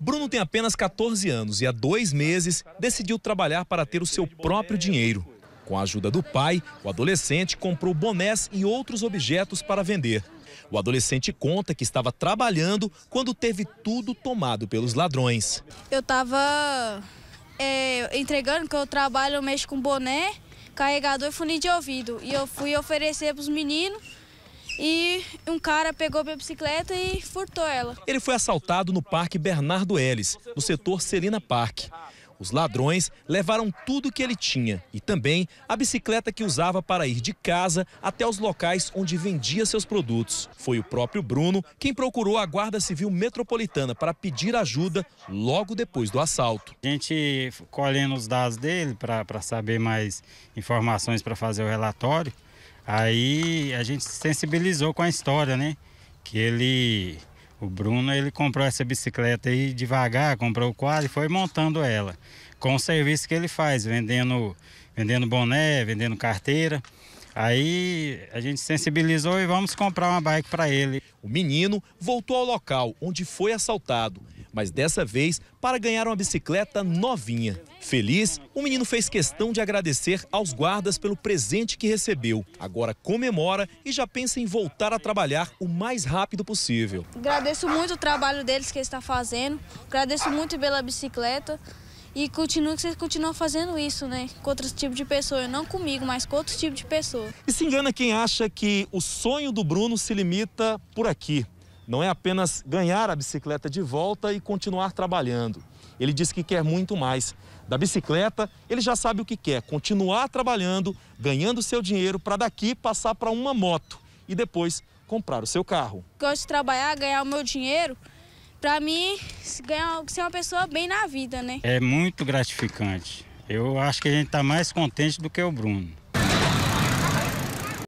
Bruno tem apenas 14 anos e há dois meses decidiu trabalhar para ter o seu próprio dinheiro. Com a ajuda do pai, o adolescente comprou bonés e outros objetos para vender. O adolescente conta que estava trabalhando quando teve tudo tomado pelos ladrões. Eu estava é, entregando que eu trabalho, eu mexo com boné, carregador e fone de ouvido. E eu fui oferecer para os meninos e um cara pegou minha bicicleta e furtou ela. Ele foi assaltado no Parque Bernardo Ellis, no setor Celina Park. Os ladrões levaram tudo que ele tinha e também a bicicleta que usava para ir de casa até os locais onde vendia seus produtos. Foi o próprio Bruno quem procurou a Guarda Civil Metropolitana para pedir ajuda logo depois do assalto. A gente colhendo os dados dele para saber mais informações para fazer o relatório, Aí a gente se sensibilizou com a história, né? Que ele, o Bruno, ele comprou essa bicicleta aí devagar, comprou o quadro e foi montando ela. Com o serviço que ele faz, vendendo, vendendo boné, vendendo carteira. Aí a gente sensibilizou e vamos comprar uma bike para ele. O menino voltou ao local onde foi assaltado mas dessa vez para ganhar uma bicicleta novinha. Feliz, o menino fez questão de agradecer aos guardas pelo presente que recebeu. Agora comemora e já pensa em voltar a trabalhar o mais rápido possível. Agradeço muito o trabalho deles que está fazendo, agradeço muito pela bicicleta. E continua que vocês continuam fazendo isso, né? Com outros tipos de pessoas, não comigo, mas com outros tipos de pessoas. E se engana quem acha que o sonho do Bruno se limita por aqui, não é apenas ganhar a bicicleta de volta e continuar trabalhando. Ele diz que quer muito mais. Da bicicleta, ele já sabe o que quer: continuar trabalhando, ganhando seu dinheiro para daqui passar para uma moto e depois comprar o seu carro. Gosto de trabalhar, ganhar o meu dinheiro. Para mim, ganhar, ser uma pessoa bem na vida, né? É muito gratificante. Eu acho que a gente está mais contente do que o Bruno.